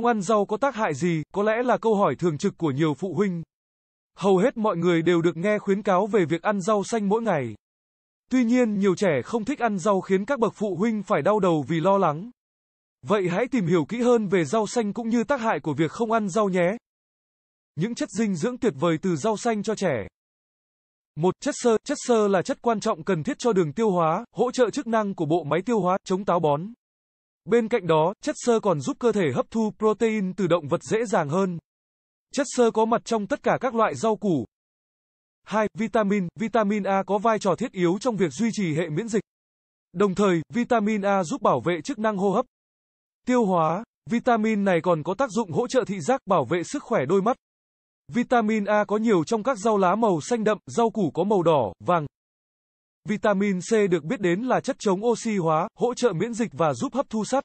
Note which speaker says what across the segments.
Speaker 1: không ăn rau có tác hại gì, có lẽ là câu hỏi thường trực của nhiều phụ huynh. Hầu hết mọi người đều được nghe khuyến cáo về việc ăn rau xanh mỗi ngày. Tuy nhiên, nhiều trẻ không thích ăn rau khiến các bậc phụ huynh phải đau đầu vì lo lắng. Vậy hãy tìm hiểu kỹ hơn về rau xanh cũng như tác hại của việc không ăn rau nhé. Những chất dinh dưỡng tuyệt vời từ rau xanh cho trẻ. Một chất sơ chất sơ là chất quan trọng cần thiết cho đường tiêu hóa, hỗ trợ chức năng của bộ máy tiêu hóa, chống táo bón. Bên cạnh đó, chất xơ còn giúp cơ thể hấp thu protein từ động vật dễ dàng hơn. Chất xơ có mặt trong tất cả các loại rau củ. 2. Vitamin Vitamin A có vai trò thiết yếu trong việc duy trì hệ miễn dịch. Đồng thời, vitamin A giúp bảo vệ chức năng hô hấp, tiêu hóa. Vitamin này còn có tác dụng hỗ trợ thị giác, bảo vệ sức khỏe đôi mắt. Vitamin A có nhiều trong các rau lá màu xanh đậm, rau củ có màu đỏ, vàng, Vitamin C được biết đến là chất chống oxy hóa, hỗ trợ miễn dịch và giúp hấp thu sắt.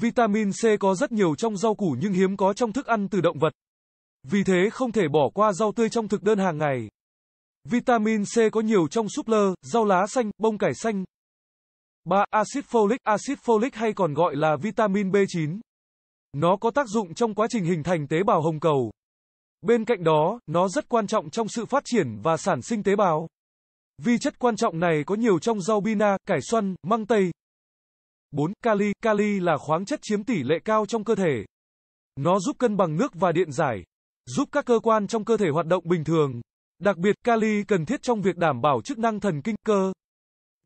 Speaker 1: Vitamin C có rất nhiều trong rau củ nhưng hiếm có trong thức ăn từ động vật. Vì thế không thể bỏ qua rau tươi trong thực đơn hàng ngày. Vitamin C có nhiều trong súp lơ, rau lá xanh, bông cải xanh. 3. Acid folic Acid folic hay còn gọi là vitamin B9. Nó có tác dụng trong quá trình hình thành tế bào hồng cầu. Bên cạnh đó, nó rất quan trọng trong sự phát triển và sản sinh tế bào. Vi chất quan trọng này có nhiều trong rau bina, cải xoăn, măng tây. 4. Kali Kali là khoáng chất chiếm tỷ lệ cao trong cơ thể. Nó giúp cân bằng nước và điện giải, giúp các cơ quan trong cơ thể hoạt động bình thường. Đặc biệt, kali cần thiết trong việc đảm bảo chức năng thần kinh cơ.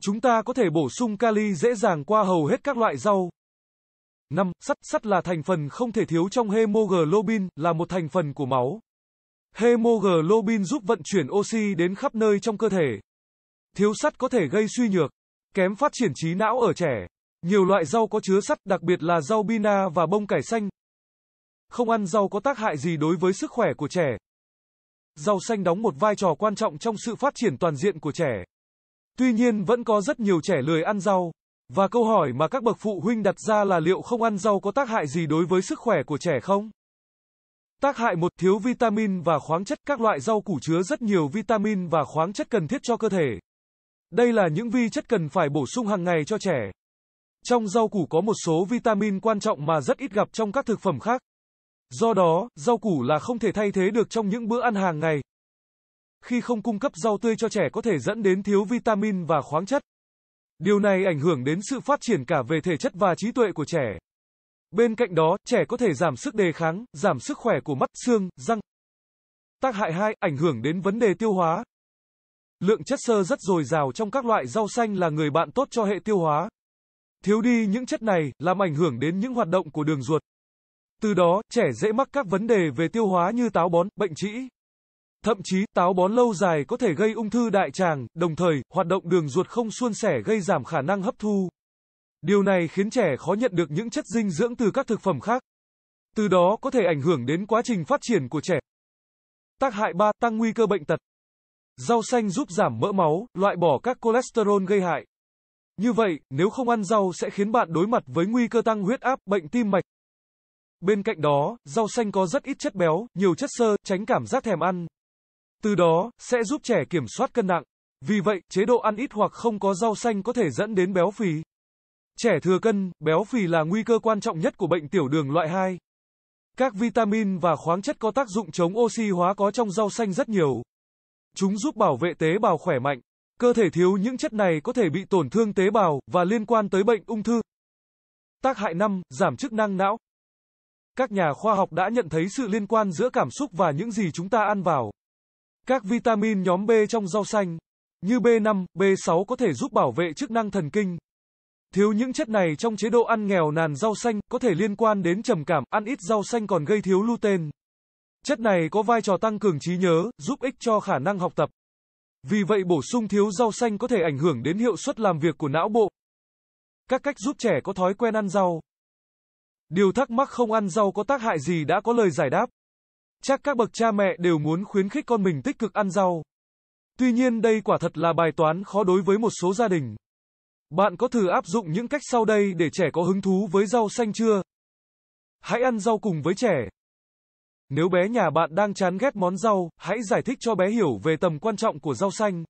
Speaker 1: Chúng ta có thể bổ sung kali dễ dàng qua hầu hết các loại rau. 5. Sắt Sắt là thành phần không thể thiếu trong hemoglobin, là một thành phần của máu. Hemoglobin giúp vận chuyển oxy đến khắp nơi trong cơ thể. Thiếu sắt có thể gây suy nhược, kém phát triển trí não ở trẻ. Nhiều loại rau có chứa sắt, đặc biệt là rau bina và bông cải xanh. Không ăn rau có tác hại gì đối với sức khỏe của trẻ. Rau xanh đóng một vai trò quan trọng trong sự phát triển toàn diện của trẻ. Tuy nhiên vẫn có rất nhiều trẻ lười ăn rau. Và câu hỏi mà các bậc phụ huynh đặt ra là liệu không ăn rau có tác hại gì đối với sức khỏe của trẻ không? Tác hại một thiếu vitamin và khoáng chất, các loại rau củ chứa rất nhiều vitamin và khoáng chất cần thiết cho cơ thể. Đây là những vi chất cần phải bổ sung hàng ngày cho trẻ. Trong rau củ có một số vitamin quan trọng mà rất ít gặp trong các thực phẩm khác. Do đó, rau củ là không thể thay thế được trong những bữa ăn hàng ngày. Khi không cung cấp rau tươi cho trẻ có thể dẫn đến thiếu vitamin và khoáng chất. Điều này ảnh hưởng đến sự phát triển cả về thể chất và trí tuệ của trẻ. Bên cạnh đó, trẻ có thể giảm sức đề kháng, giảm sức khỏe của mắt, xương, răng. Tác hại 2, ảnh hưởng đến vấn đề tiêu hóa, Lượng chất xơ rất dồi dào trong các loại rau xanh là người bạn tốt cho hệ tiêu hóa. Thiếu đi những chất này làm ảnh hưởng đến những hoạt động của đường ruột. Từ đó, trẻ dễ mắc các vấn đề về tiêu hóa như táo bón, bệnh trĩ. Thậm chí, táo bón lâu dài có thể gây ung thư đại tràng, đồng thời, hoạt động đường ruột không suôn sẻ gây giảm khả năng hấp thu. Điều này khiến trẻ khó nhận được những chất dinh dưỡng từ các thực phẩm khác. Từ đó có thể ảnh hưởng đến quá trình phát triển của trẻ. Tác hại 3. Tăng nguy cơ bệnh tật. Rau xanh giúp giảm mỡ máu, loại bỏ các cholesterol gây hại. Như vậy, nếu không ăn rau sẽ khiến bạn đối mặt với nguy cơ tăng huyết áp, bệnh tim mạch. Bên cạnh đó, rau xanh có rất ít chất béo, nhiều chất xơ, tránh cảm giác thèm ăn. Từ đó, sẽ giúp trẻ kiểm soát cân nặng. Vì vậy, chế độ ăn ít hoặc không có rau xanh có thể dẫn đến béo phì. Trẻ thừa cân, béo phì là nguy cơ quan trọng nhất của bệnh tiểu đường loại 2. Các vitamin và khoáng chất có tác dụng chống oxy hóa có trong rau xanh rất nhiều. Chúng giúp bảo vệ tế bào khỏe mạnh. Cơ thể thiếu những chất này có thể bị tổn thương tế bào và liên quan tới bệnh ung thư. Tác hại 5, giảm chức năng não. Các nhà khoa học đã nhận thấy sự liên quan giữa cảm xúc và những gì chúng ta ăn vào. Các vitamin nhóm B trong rau xanh, như B5, B6 có thể giúp bảo vệ chức năng thần kinh. Thiếu những chất này trong chế độ ăn nghèo nàn rau xanh có thể liên quan đến trầm cảm, ăn ít rau xanh còn gây thiếu lutein. Chất này có vai trò tăng cường trí nhớ, giúp ích cho khả năng học tập. Vì vậy bổ sung thiếu rau xanh có thể ảnh hưởng đến hiệu suất làm việc của não bộ. Các cách giúp trẻ có thói quen ăn rau. Điều thắc mắc không ăn rau có tác hại gì đã có lời giải đáp. Chắc các bậc cha mẹ đều muốn khuyến khích con mình tích cực ăn rau. Tuy nhiên đây quả thật là bài toán khó đối với một số gia đình. Bạn có thử áp dụng những cách sau đây để trẻ có hứng thú với rau xanh chưa? Hãy ăn rau cùng với trẻ. Nếu bé nhà bạn đang chán ghét món rau, hãy giải thích cho bé hiểu về tầm quan trọng của rau xanh.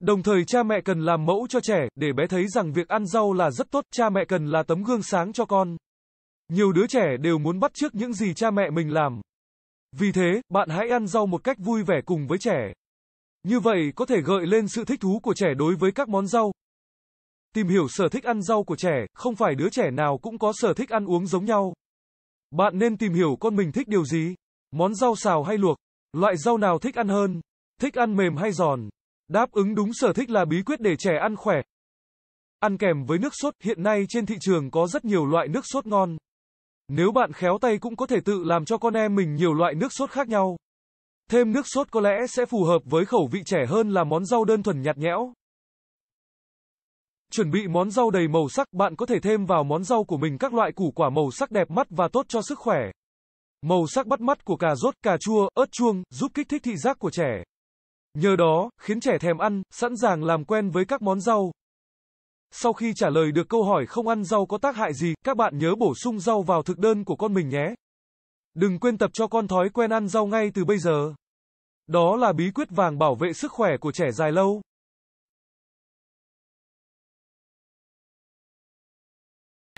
Speaker 1: Đồng thời cha mẹ cần làm mẫu cho trẻ, để bé thấy rằng việc ăn rau là rất tốt, cha mẹ cần là tấm gương sáng cho con. Nhiều đứa trẻ đều muốn bắt chước những gì cha mẹ mình làm. Vì thế, bạn hãy ăn rau một cách vui vẻ cùng với trẻ. Như vậy có thể gợi lên sự thích thú của trẻ đối với các món rau. Tìm hiểu sở thích ăn rau của trẻ, không phải đứa trẻ nào cũng có sở thích ăn uống giống nhau. Bạn nên tìm hiểu con mình thích điều gì, món rau xào hay luộc, loại rau nào thích ăn hơn, thích ăn mềm hay giòn. Đáp ứng đúng sở thích là bí quyết để trẻ ăn khỏe. Ăn kèm với nước sốt, hiện nay trên thị trường có rất nhiều loại nước sốt ngon. Nếu bạn khéo tay cũng có thể tự làm cho con em mình nhiều loại nước sốt khác nhau. Thêm nước sốt có lẽ sẽ phù hợp với khẩu vị trẻ hơn là món rau đơn thuần nhạt nhẽo. Chuẩn bị món rau đầy màu sắc, bạn có thể thêm vào món rau của mình các loại củ quả màu sắc đẹp mắt và tốt cho sức khỏe. Màu sắc bắt mắt của cà rốt, cà chua, ớt chuông, giúp kích thích thị giác của trẻ. Nhờ đó, khiến trẻ thèm ăn, sẵn sàng làm quen với các món rau. Sau khi trả lời được câu hỏi không ăn rau có tác hại gì, các bạn nhớ bổ sung rau vào thực đơn của con mình nhé. Đừng quên tập cho con thói quen ăn rau ngay từ bây giờ. Đó là bí quyết vàng bảo vệ sức khỏe của trẻ dài lâu.